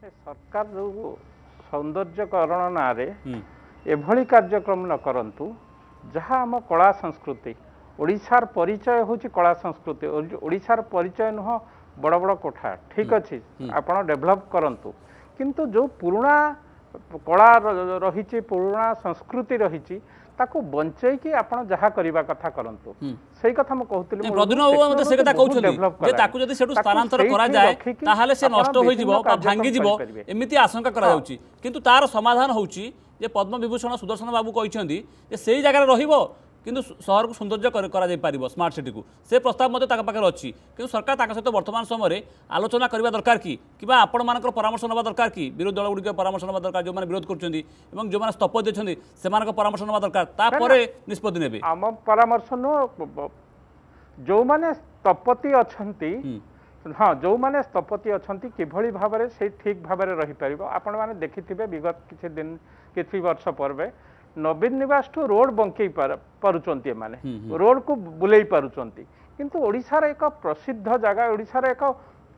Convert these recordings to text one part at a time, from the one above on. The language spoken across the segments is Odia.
ସରକାର ଯେଉଁ ସୌନ୍ଦର୍ଯ୍ୟକରଣ ନାଁରେ ଏଭଳି କାର୍ଯ୍ୟକ୍ରମ ନ କରନ୍ତୁ ଯାହା ଆମ କଳା ସଂସ୍କୃତି ଓଡ଼ିଶାର ପରିଚୟ ହେଉଛି କଳା ସଂସ୍କୃତି ଓଡ଼ିଶାର ପରିଚୟ ନୁହଁ ବଡ଼ ବଡ଼ କୋଠା ଠିକ ଅଛି ଆପଣ ଡେଭଲପ୍ କରନ୍ତୁ କିନ୍ତୁ ଯେଉଁ ପୁରୁଣା କଳା ରହିଛି ପୁରୁଣା ସଂସ୍କୃତି ରହିଛି ତାକୁ ବଞ୍ଚେଇକି ଆପଣ ଯାହା କରିବା କଥା କରନ୍ତୁ ସେଇ କଥା ମୁଁ କହୁଥିଲି ତାକୁ ଯଦି ସେଠୁ ସ୍ଥାନାନ୍ତର କରାଯାଏ ତାହେଲେ ସେ ନଷ୍ଟ ହୋଇଯିବ ବା ଭାଙ୍ଗିଯିବ ଏମିତି ଆଶଙ୍କା କରାଯାଉଛି କିନ୍ତୁ ତାର ସମାଧାନ ହେଉଛି ଯେ ପଦ୍ମବିଭୂଷଣ ସୁଦର୍ଶନ ବାବୁ କହିଛନ୍ତି ଯେ ସେଇ ଜାଗାରେ ରହିବ কিন্তু সহরক সৌন্দর্য করা যাই যাইপার স্মার্ট সিটি কু সে প্রস্তাব মধ্যে তাঁর পাখে অছি কিন্তু সরকার তাঁর সহ বর্তমান সময় আলোচনা করা দরকার কি কিংবা আপনার পরামর্শ নেওয়া দরকার কি বিরোধী দলগুড়ি পরামর্শ নেওয়া দরকার যে বিরোধ করছেন এবং যে স্তপ দিয়েছেন সে পরামর্শ নেওয়া দরকার তাপরে নিষ্পতি নেবে আম পরামর্শ যে স্তপতি অনেক ହଁ ଯେଉଁମାନେ ସ୍ଥପତି ଅଛନ୍ତି କିଭଳି ভাবে ସେଇ ଠିକ୍ ଭାବରେ ରହିପାରିବ ଆପଣମାନେ ଦେଖିଥିବେ ବିଗତ କିଛି ଦିନ କିଛି ବର୍ଷ ପରେ ନବୀନ ନିବାସଠୁ ରୋଡ୍ ବଙ୍କେଇ ପାରୁଛନ୍ତି ଏମାନେ ରୋଡ୍କୁ ବୁଲେଇ ପାରୁଛନ୍ତି କିନ୍ତୁ ଓଡ଼ିଶାର ଏକ ପ୍ରସିଦ୍ଧ ଜାଗା ଓଡ଼ିଶାର ଏକ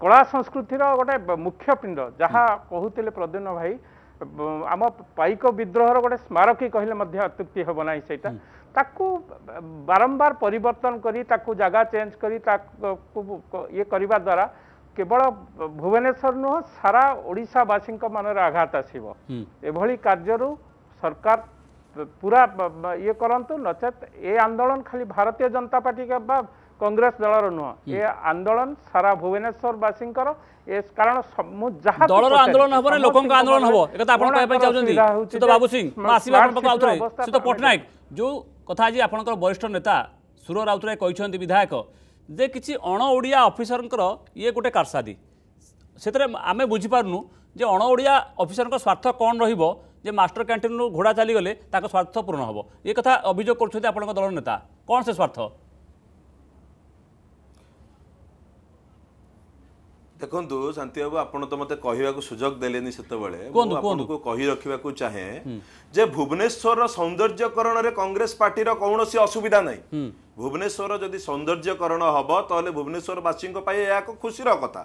କଳା ସଂସ୍କୃତିର ଗୋଟେ ମୁଖ୍ୟ ପିଣ୍ଡ ଯାହା କହୁଥିଲେ ପ୍ରଦ୍ୟୁମ୍ନ ଭାଇ ଆମ ପାଇକ ବିଦ୍ରୋହର ଗୋଟେ ସ୍ମାରକୀ କହିଲେ ମଧ୍ୟ ଅତ୍ୟୁକ୍ତି ହେବ ନାହିଁ ସେଇଟା ତାକୁ ବାରମ୍ବାର ପରିବର୍ତ୍ତନ କରି ତାକୁ ଜାଗା ଚେଞ୍ଜ କରି ତାକୁ ଇଏ କରିବା ଦ୍ୱାରା କେବଳ ଭୁବନେଶ୍ୱର ନୁହଁ ସାରା ଓଡ଼ିଶାବାସୀଙ୍କ ମନରେ ଆଘାତ ଆସିବ ଏଭଳି କାର୍ଯ୍ୟରୁ ସରକାର पूरा ये करूँ नचेत ये आंदोलन खाली भारतीय जनता पार्टी बा কংগ্রেস দলর নুহ এ আন্দোলন সারা ভুবনেশ্বর বাসীঙ্কর এ কারণ মু যাহা দলর আন্দোলন হব না লোকঙ্ক আন্দোলন হব একথা আপন কই পাই চাউচন্তি সুত বাবু সিং আসিবা আপন পাক আউতরে সুত পটনায়ক যো কথা আজি আপনকর বরিষ্ঠ নেতা সুর রাউতরায় কইছন্তি বিধায়ক যে কিছু অণ ওড়িয়া অফিসরঙ্কর ইয়ে গোটে কারসাদি সেতরে আমি বুঝি পারনু যে অণ ওড়িয়া অফিসরঙ্কর স্বার্থ কোন রহিব ଯେ ମାଷ୍ଟର କ୍ୟାଣ୍ଟିନ୍ରୁ ଘୋଡ଼ା ଚାଲିଗଲେ ତାଙ୍କ ସ୍ୱାର୍ଥ ପୂରଣ ହେବ ଏ କଥା ଅଭିଯୋଗ କରୁଛନ୍ତି ଆପଣଙ୍କ ଦଳର ନେତା କ'ଣ ସେ ସ୍ୱାର୍ଥ ଦେଖନ୍ତୁ ଶାନ୍ତିବାବୁ ଆପଣ ତ ମୋତେ କହିବାକୁ ସୁଯୋଗ ଦେଲେନି ସେତେବେଳେ ଆପଣଙ୍କୁ କହି ରଖିବାକୁ ଚାହେଁ ଯେ ଭୁବନେଶ୍ୱରର ସୌନ୍ଦର୍ଯ୍ୟକରଣରେ କଂଗ୍ରେସ ପାର୍ଟିର କୌଣସି ଅସୁବିଧା ନାହିଁ ଭୁବନେଶ୍ୱର ଯଦି ସୌନ୍ଦର୍ଯ୍ୟକରଣ ହେବ ତାହେଲେ ଭୁବନେଶ୍ୱରବାସୀଙ୍କ ପାଇଁ ଏହା ଏକ ଖୁସିର କଥା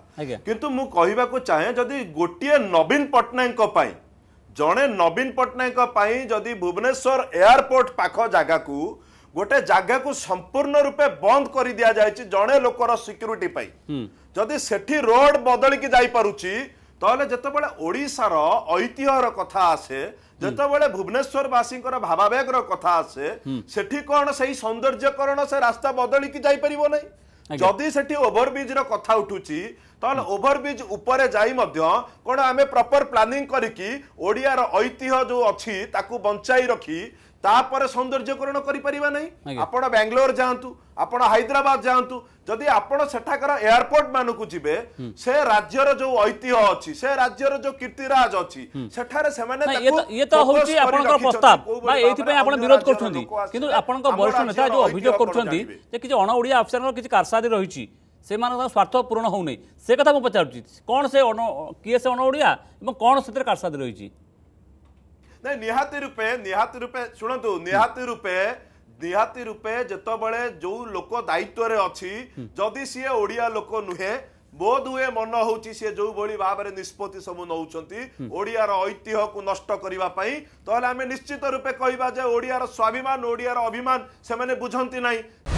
କିନ୍ତୁ ମୁଁ କହିବାକୁ ଚାହେଁ ଯଦି ଗୋଟିଏ ନବୀନ ପଟ୍ଟନାୟକଙ୍କ ପାଇଁ ଜଣେ ନବୀନ ପଟ୍ଟନାୟକଙ୍କ ପାଇଁ ଯଦି ଭୁବନେଶ୍ୱର ଏୟାରପୋର୍ଟ ପାଖ ଜାଗାକୁ ଗୋଟେ ଜାଗାକୁ ସମ୍ପୂର୍ଣ୍ଣ ରୂପେ ବନ୍ଦ କରି ଦିଆଯାଇଛି ଜଣେ ଲୋକର ସିକ୍ୟୁରିଟି ପାଇଁ ଯଦି ସେଠି ରୋଡ ବଦଳିକି ଯାଇପାରୁଛି ତାହେଲେ ଯେତେବେଳେ ଓଡ଼ିଶାର ଐତିହ୍ୟର କଥା ଆସେ ଯେତେବେଳେ ଭୁବନେଶ୍ୱରବାସୀଙ୍କର ଭାବାବେଗର କଥା ଆସେ ସେଠି କ'ଣ ସେଇ ସୌନ୍ଦର୍ଯ୍ୟକରଣ ସେ ରାସ୍ତା ବଦଳିକି ଯାଇପାରିବ ନାହିଁ ଯଦି ସେଠି ଓଭରବ୍ରିଜର କଥା ଉଠୁଛି ତାହେଲେ ଓଭରବ୍ରିଜ ଉପରେ ଯାଇ ମଧ୍ୟ କ'ଣ ଆମେ ପ୍ରପର ପ୍ଲାନିଂ କରିକି ଓଡ଼ିଆର ଐତିହ୍ୟ ଯେଉଁ ଅଛି ତାକୁ ବଞ୍ଚାଇ ରଖି ତାପରେ ସୌନ୍ଦର୍ଯ୍ୟକରଣ କରିପାରିବା ନାହିଁ ଆପଣ ବାଙ୍ଗଲୋର ଯାଆନ୍ତୁ ଆପଣ ହାଇଦ୍ରାବାଦ ଯାଆନ୍ତୁ ଯଦି ଆପଣ ସେଠାକାର ଏୟାରପୋର୍ଟ ମାନଙ୍କୁ ଯିବେ ସେ ରାଜ୍ୟର ଯୋଉ ଐତିହ୍ୟ ଅଛି ସେ ରାଜ୍ୟର ଯୋଉ କୀର୍ତ୍ତିରାଜ ଅଛି ସେଠାରେ ସେମାନେ ଇଏ ତ ହଉଛି ଆପଣଙ୍କର ପ୍ରସ୍ତାବ ବା ଏଇଥିପାଇଁ ଆପଣ ବିରୋଧ କରୁଛନ୍ତି କିନ୍ତୁ ଆପଣଙ୍କ ବରିଷ୍ଠ ନେତା ଯୋଉ ଅଭିଯୋଗ କରୁଛନ୍ତି ଯେ କିଛି ଅଣ ଓଡ଼ିଆ ଅଫିସରଙ୍କର କିଛି କାରସାଦି ରହିଛି ସେମାନଙ୍କ ସ୍ୱାର୍ଥ ପୂରଣ ହେଉନି ସେ କଥା ମୁଁ ପଚାରୁଛି କ'ଣ ସେ ଅଣ କିଏ ସେ ଅଣ ଓଡ଼ିଆ ଏବଂ କ'ଣ ସେଥିରେ କାରସାଦି ରହିଛି ନାଇଁ ନିହାତି ରୂପେ ନିହାତି ରୂପେ ଶୁଣନ୍ତୁ ନିହାତି ରୂପେ ନିହାତି ରୂପେ ଯେତେବେଳେ ଯୋଉ ଲୋକ ଦାୟିତ୍ୱରେ ଅଛି ଯଦି ସିଏ ଓଡ଼ିଆ ଲୋକ ନୁହେଁ ବୋଧ ହୁଏ ମନ ହଉଛି ସିଏ ଯେଉଁଭଳି ଭାବରେ ନିଷ୍ପତ୍ତି ସବୁ ନଉଛନ୍ତି ଓଡ଼ିଆର ଐତିହ୍ୟକୁ ନଷ୍ଟ କରିବା ପାଇଁ ତାହେଲେ ଆମେ ନିଶ୍ଚିତ ରୂପେ କହିବା ଯେ ଓଡ଼ିଆର ସ୍ୱାଭିମାନ ଓଡ଼ିଆର ଅଭିମାନ ସେମାନେ ବୁଝନ୍ତି ନାହିଁ